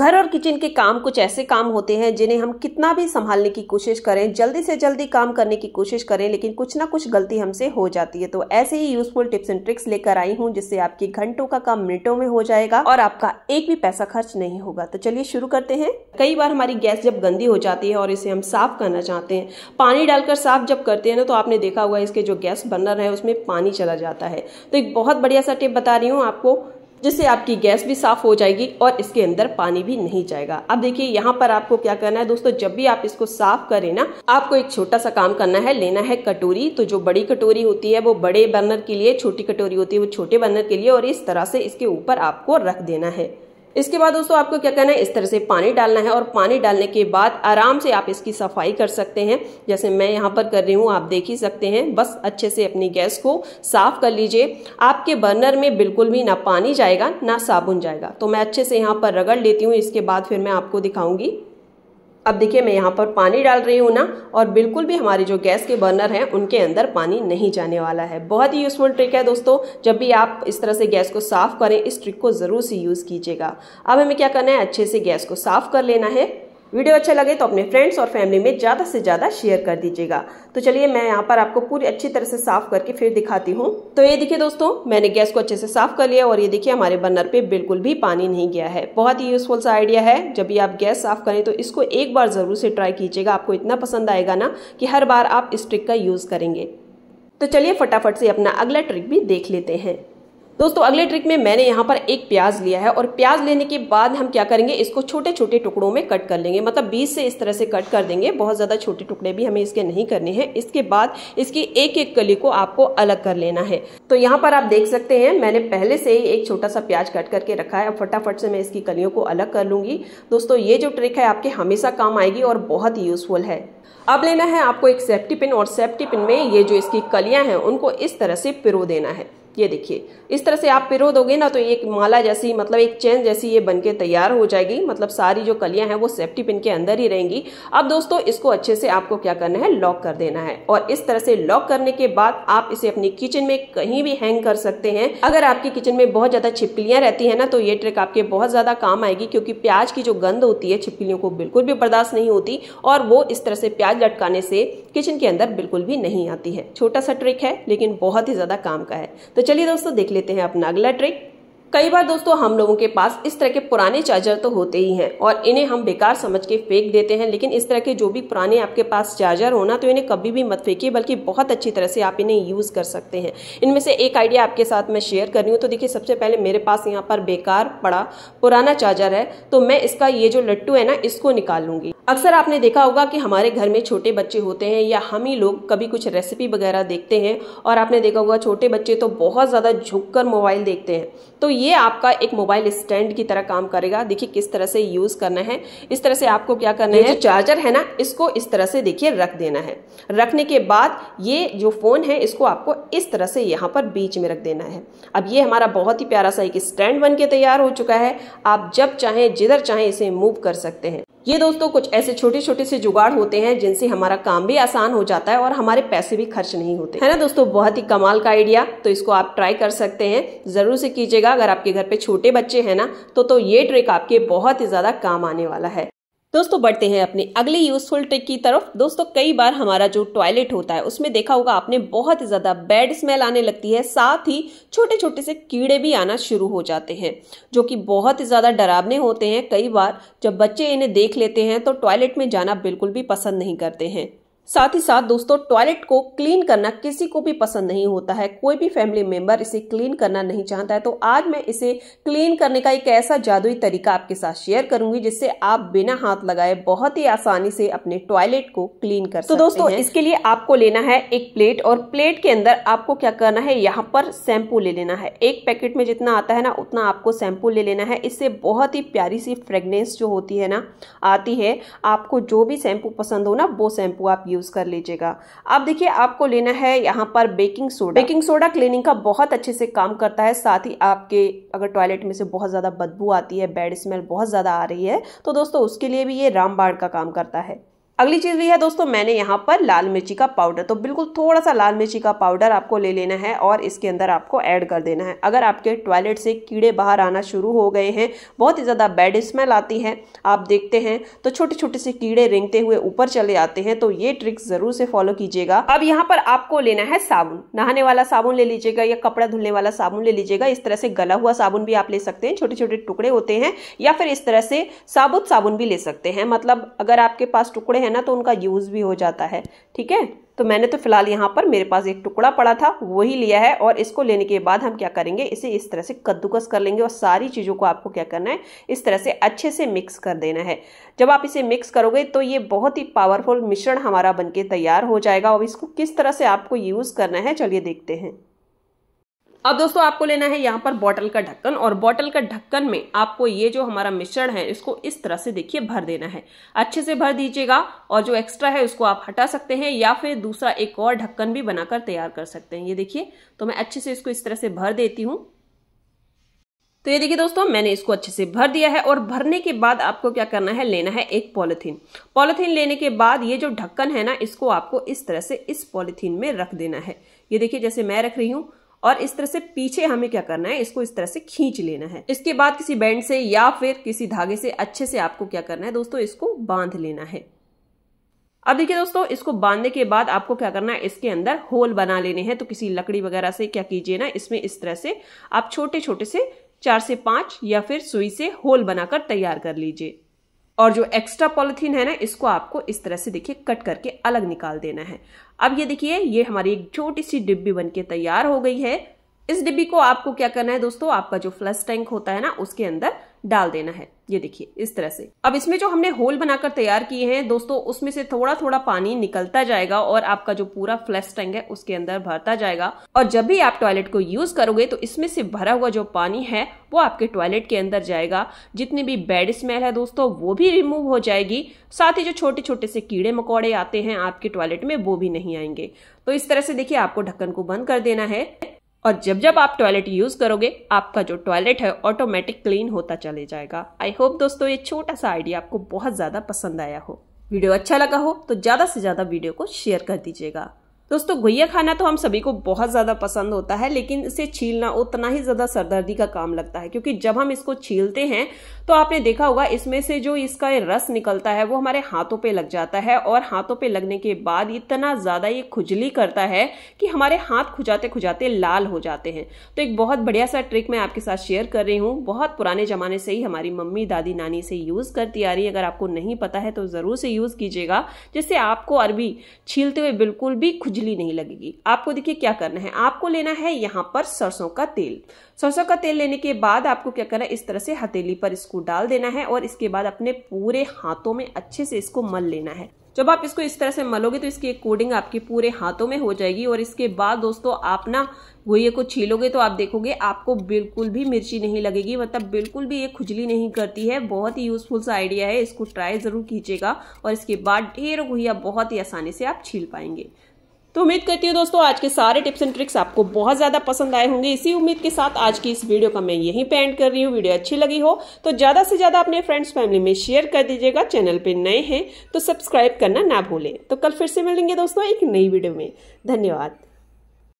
घर और किचन के काम कुछ ऐसे काम होते हैं जिन्हें हम कितना भी संभालने की कोशिश करें जल्दी से जल्दी काम करने की कोशिश करें लेकिन कुछ ना कुछ गलती हमसे हो जाती है तो ऐसे ही यूजफुल टिप्स एंड ट्रिक्स लेकर आई हूँ जिससे आपकी घंटों का काम मिनटों में हो जाएगा और आपका एक भी पैसा खर्च नहीं होगा तो चलिए शुरू करते हैं कई बार हमारी गैस जब गंदी हो जाती है और इसे हम साफ करना चाहते हैं पानी डालकर साफ जब करते हैं ना तो आपने देखा हुआ इसके जो गैस बर्नर है उसमें पानी चला जाता है तो एक बहुत बढ़िया सा टिप बता रही हूँ आपको जिससे आपकी गैस भी साफ हो जाएगी और इसके अंदर पानी भी नहीं जाएगा अब देखिए यहाँ पर आपको क्या करना है दोस्तों जब भी आप इसको साफ करें ना आपको एक छोटा सा काम करना है लेना है कटोरी तो जो बड़ी कटोरी होती है वो बड़े बर्नर के लिए छोटी कटोरी होती है वो छोटे बर्नर के लिए और इस तरह से इसके ऊपर आपको रख देना है इसके बाद दोस्तों आपको क्या करना है इस तरह से पानी डालना है और पानी डालने के बाद आराम से आप इसकी सफाई कर सकते हैं जैसे मैं यहाँ पर कर रही हूँ आप देख ही सकते हैं बस अच्छे से अपनी गैस को साफ कर लीजिए आपके बर्नर में बिल्कुल भी ना पानी जाएगा ना साबुन जाएगा तो मैं अच्छे से यहाँ पर रगड़ लेती हूँ इसके बाद फिर मैं आपको दिखाऊंगी अब देखिए मैं यहाँ पर पानी डाल रही हूँ ना और बिल्कुल भी हमारे जो गैस के बर्नर हैं उनके अंदर पानी नहीं जाने वाला है बहुत ही यूज़फुल ट्रिक है दोस्तों जब भी आप इस तरह से गैस को साफ़ करें इस ट्रिक को ज़रूर से यूज़ कीजिएगा अब हमें क्या करना है अच्छे से गैस को साफ़ कर लेना है वीडियो अच्छा लगे तो अपने फ्रेंड्स और फैमिली में ज़्यादा से ज़्यादा शेयर कर दीजिएगा तो चलिए मैं यहाँ पर आपको पूरी अच्छी तरह से साफ करके फिर दिखाती हूँ तो ये देखिए दोस्तों मैंने गैस को अच्छे से साफ कर लिया और ये देखिए हमारे बर्नर पे बिल्कुल भी पानी नहीं गया है बहुत ही यूजफुल सा आइडिया है जब भी आप गैस साफ करें तो इसको एक बार ज़रूर से ट्राई कीजिएगा आपको इतना पसंद आएगा ना कि हर बार आप इस ट्रिक का यूज़ करेंगे तो चलिए फटाफट से अपना अगला ट्रिक भी देख लेते हैं दोस्तों अगले ट्रिक में मैंने यहाँ पर एक प्याज लिया है और प्याज लेने के बाद हम क्या करेंगे इसको छोटे छोटे टुकड़ों में कट कर लेंगे मतलब बीस से इस तरह से कट कर देंगे बहुत ज़्यादा छोटे टुकड़े भी हमें इसके नहीं करने हैं इसके बाद इसकी एक एक कली को आपको अलग कर लेना है तो यहाँ पर आप देख सकते हैं मैंने पहले से ही एक छोटा सा प्याज कट करके रखा है अब फटाफट से मैं इसकी कलियों को अलग कर लूँगी दोस्तों ये जो ट्रिक है आपके हमेशा काम आएगी और बहुत यूज़फुल है अब लेना है आपको एक सेफ्टी पिन और सेफ्टी पिन में ये जो इसकी कलियां हैं उनको इस तरह से पिरो देना है ये देखिए इस तरह से आप पिरो दोगे ना तो एक माला जैसी मतलब एक चेन जैसी ये बनके तैयार हो जाएगी मतलब सारी जो कलियां हैं वो सेफ्टी पिन के अंदर ही रहेंगी अब दोस्तों इसको अच्छे से आपको क्या करना है लॉक कर देना है और इस तरह से लॉक करने के बाद आप इसे अपनी किचन में कहीं भी हैंग कर सकते हैं अगर आपकी किचन में बहुत ज्यादा छिपकलियां रहती है ना तो ये ट्रिक आपके बहुत ज्यादा काम आएगी क्योंकि प्याज की जो गंद होती है छिपकलियों को बिल्कुल भी बर्दाश्त नहीं होती और वो इस तरह से प्याज लटकाने से किचन के अंदर बिल्कुल भी नहीं आती है छोटा सा ट्रिक है लेकिन बहुत ही ज़्यादा काम का है तो चलिए दोस्तों देख लेते हैं अपना अगला ट्रिक कई बार दोस्तों हम लोगों के पास इस तरह के पुराने चार्जर तो होते ही हैं और इन्हें हम बेकार समझ के फेंक देते हैं लेकिन इस तरह के जो भी पुराने आपके पास चार्जर होना तो इन्हें कभी भी मत फेंकिए बल्कि बहुत अच्छी तरह से आप इन्हें यूज़ कर सकते हैं इनमें से एक आइडिया आपके साथ मैं शेयर कर रही हूँ तो देखिए सबसे पहले मेरे पास यहाँ पर बेकार पड़ा पुराना चार्जर है तो मैं इसका ये जो लट्टू है ना इसको निकाल लूंगी अक्सर आपने देखा होगा कि हमारे घर में छोटे बच्चे होते हैं या हम ही लोग कभी कुछ रेसिपी वगैरह देखते हैं और आपने देखा होगा छोटे बच्चे तो बहुत ज़्यादा झुक मोबाइल देखते हैं तो ये आपका एक मोबाइल स्टैंड की तरह काम करेगा देखिए किस तरह से यूज करना है इस तरह से आपको क्या करना है जो चार्जर है ना इसको इस तरह से देखिए रख देना है रखने के बाद ये जो फोन है इसको आपको इस तरह से यहाँ पर बीच में रख देना है अब ये हमारा बहुत ही प्यारा सा एक स्टैंड बन के तैयार हो चुका है आप जब चाहें जिधर चाहें इसे मूव कर सकते हैं ये दोस्तों कुछ ऐसे छोटे छोटे से जुगाड़ होते हैं जिनसे हमारा काम भी आसान हो जाता है और हमारे पैसे भी खर्च नहीं होते है ना दोस्तों बहुत ही कमाल का आइडिया तो इसको आप ट्राई कर सकते हैं जरूर से कीजिएगा अगर आपके घर पे छोटे बच्चे हैं ना तो तो ये ट्रिक आपके बहुत ही ज्यादा काम आने वाला है दोस्तों बढ़ते हैं अपने अगले यूजफुल ट्रिक की तरफ दोस्तों कई बार हमारा जो टॉयलेट होता है उसमें देखा होगा आपने बहुत ज़्यादा बैड स्मेल आने लगती है साथ ही छोटे छोटे से कीड़े भी आना शुरू हो जाते हैं जो कि बहुत ज़्यादा डरावने होते हैं कई बार जब बच्चे इन्हें देख लेते हैं तो टॉयलेट में जाना बिल्कुल भी पसंद नहीं करते हैं साथ ही साथ दोस्तों टॉयलेट को क्लीन करना किसी को भी पसंद नहीं होता है कोई भी फैमिली मेंबर इसे क्लीन करना नहीं चाहता है तो आज मैं इसे क्लीन करने का एक ऐसा जादुई तरीका आपके साथ शेयर करूंगी जिससे आप बिना हाथ लगाए बहुत ही आसानी से अपने टॉयलेट को क्लीन कर तो दोस्तों इसके लिए आपको लेना है एक प्लेट और प्लेट के अंदर आपको क्या करना है यहाँ पर शैम्पू ले लेना है एक पैकेट में जितना आता है ना उतना आपको शैम्पू ले लेना है इससे बहुत ही प्यारी सी फ्रेगनेंस जो होती है ना आती है आपको जो भी शैम्पू पसंद हो ना वो शैम्पू आप यूज़ कर लीजिएगा अब देखिए आपको लेना है यहाँ पर baking soda baking soda cleaning का बहुत अच्छे से काम करता है साथ ही आपके अगर टॉयलेट में से बहुत ज़्यादा बदबू आती है बैड स्मेल बहुत ज़्यादा आ रही है तो दोस्तों उसके लिए भी ये रामबाड़ का काम करता है अगली चीज़ भी है दोस्तों मैंने यहाँ पर लाल मिर्ची का पाउडर तो बिल्कुल थोड़ा सा लाल मिर्ची का पाउडर आपको ले लेना है और इसके अंदर आपको ऐड कर देना है अगर आपके टॉयलेट से कीड़े बाहर आना शुरू हो गए हैं बहुत ही ज़्यादा बैड स्मेल आती है आप देखते हैं तो छोटे छोटे से कीड़े रेंगते हुए ऊपर चले आते हैं तो ये ट्रिक ज़रूर से फॉलो कीजिएगा अब यहाँ पर आपको लेना है साबुन नहाने वाला साबुन ले लीजिएगा या कपड़ा धुलने वाला साबुन ले लीजिएगा इस तरह से गला हुआ साबुन भी आप ले सकते हैं छोटे छोटे टुकड़े होते हैं या फिर इस तरह से साबुत साबुन भी ले सकते हैं मतलब अगर आपके पास टुकड़े हैं ना तो उनका यूज़ भी हो जाता है ठीक है तो मैंने तो फिलहाल यहाँ पर मेरे पास एक टुकड़ा पड़ा था वही लिया है और इसको लेने के बाद हम क्या करेंगे इसे इस तरह से कद्दूकस कर लेंगे और सारी चीज़ों को आपको क्या करना है इस तरह से अच्छे से मिक्स कर देना है जब आप इसे मिक्स करोगे तो ये बहुत ही पावरफुल मिश्रण हमारा बनके तैयार हो जाएगा और इसको किस तरह से आपको यूज़ करना है चलिए देखते हैं अब दोस्तों आपको लेना है यहाँ पर बॉटल का ढक्कन और बॉटल का ढक्कन में आपको ये जो हमारा मिश्रण है इसको इस तरह से देखिए भर देना है अच्छे से भर दीजिएगा और जो एक्स्ट्रा है उसको आप हटा सकते हैं या फिर दूसरा एक और ढक्कन भी बनाकर तैयार कर सकते हैं ये देखिए तो मैं अच्छे से इसको इस तरह से भर देती हूँ तो ये देखिए दोस्तों मैंने इसको अच्छे से भर दिया है और भरने के बाद आपको क्या करना है लेना है एक पॉलिथीन पॉलिथीन लेने के बाद ये जो ढक्कन है ना इसको आपको इस तरह से इस पॉलिथीन में रख देना है ये देखिए जैसे मैं रख रही हूँ और इस तरह से पीछे हमें क्या करना है इसको इस तरह से खींच लेना है इसके बाद किसी बैंड से या फिर किसी धागे से अच्छे से आपको क्या करना है दोस्तों इसको बांध लेना है अब देखिए दोस्तों इसको बांधने के बाद आपको क्या करना है इसके अंदर होल बना लेने हैं तो किसी लकड़ी वगैरह से क्या कीजिए ना इसमें इस तरह से आप छोटे छोटे से चार से पांच या फिर सुई से होल बनाकर तैयार कर लीजिए और जो एक्स्ट्रा पॉलिथीन है ना इसको आपको इस तरह से देखिए कट करके अलग निकाल देना है अब ये देखिए ये हमारी एक छोटी सी डिब्बी बनके तैयार हो गई है इस डिब्बी को आपको क्या करना है दोस्तों आपका जो फ्लस टैंक होता है ना उसके अंदर डाल देना है ये देखिए इस तरह से अब इसमें जो हमने होल बनाकर तैयार किए हैं दोस्तों उसमें से थोड़ा थोड़ा पानी निकलता जाएगा और आपका जो पूरा फ्लैश टैंक है उसके अंदर भरता जाएगा और जब भी आप टॉयलेट को यूज करोगे तो इसमें से भरा हुआ जो पानी है वो आपके टॉयलेट के अंदर जाएगा जितनी भी बेड स्मेल है दोस्तों वो भी रिमूव हो जाएगी साथ ही जो छोटे छोटे से कीड़े मकोड़े आते हैं आपके टॉयलेट में वो भी नहीं आएंगे तो इस तरह से देखिए आपको ढक्कन को बंद कर देना है और जब जब आप टॉयलेट यूज़ करोगे आपका जो टॉयलेट है ऑटोमेटिक क्लीन होता चले जाएगा आई होप दोस्तों ये छोटा सा आइडिया आपको बहुत ज़्यादा पसंद आया हो वीडियो अच्छा लगा हो तो ज़्यादा से ज़्यादा वीडियो को शेयर कर दीजिएगा दोस्तों घुया खाना तो हम सभी को बहुत ज़्यादा पसंद होता है लेकिन इसे छीलना उतना ही ज़्यादा सरदर्दी का काम लगता है क्योंकि जब हम इसको छीलते हैं तो आपने देखा होगा इसमें से जो इसका रस निकलता है वो हमारे हाथों पे लग जाता है और हाथों पे लगने के बाद इतना ज़्यादा ये खुजली करता है कि हमारे हाथ खुजाते खुजाते लाल हो जाते हैं तो एक बहुत बढ़िया सा ट्रिक मैं आपके साथ शेयर कर रही हूँ बहुत पुराने ज़माने से ही हमारी मम्मी दादी नानी से यूज़ करती आ रही है अगर आपको नहीं पता है तो ज़रूर से यूज़ कीजिएगा जिससे आपको अरबी छीलते हुए बिल्कुल भी खुजली खुजली नहीं लगेगी आपको देखिए क्या करना है आपको लेना है यहाँ पर सरसों का तेल सरसों का तेल लेने के बाद आपको क्या करना है इस तरह से हथेली पर इसको डाल देना है और इसके बाद अपने पूरे हाथों में अच्छे से इसको मल लेना है जब आप इसको इस तरह से मलोगे तो इसकी एक कोडिंग आपके पूरे हाथों में हो जाएगी और इसके बाद दोस्तों आप ना गोइए को छीलोगे तो आप देखोगे आपको बिल्कुल भी मिर्ची नहीं लगेगी मतलब बिल्कुल भी ये खुजली नहीं करती है बहुत ही यूजफुल सा आइडिया है इसको ट्राई ज़रूर कीजिएगा और इसके बाद ढेर गोइया बहुत ही आसानी से आप छील पाएंगे तो उम्मीद करती हूँ दोस्तों आज के सारे टिप्स एंड ट्रिक्स आपको बहुत ज़्यादा पसंद आए होंगे इसी उम्मीद के साथ आज की इस वीडियो का मैं यहीं पे एंड कर रही हूँ वीडियो अच्छी लगी हो तो ज़्यादा से ज़्यादा अपने फ्रेंड्स फैमिली में शेयर कर दीजिएगा चैनल पे नए हैं तो सब्सक्राइब करना ना भूलें तो कल फिर से मिलेंगे दोस्तों एक नई वीडियो में धन्यवाद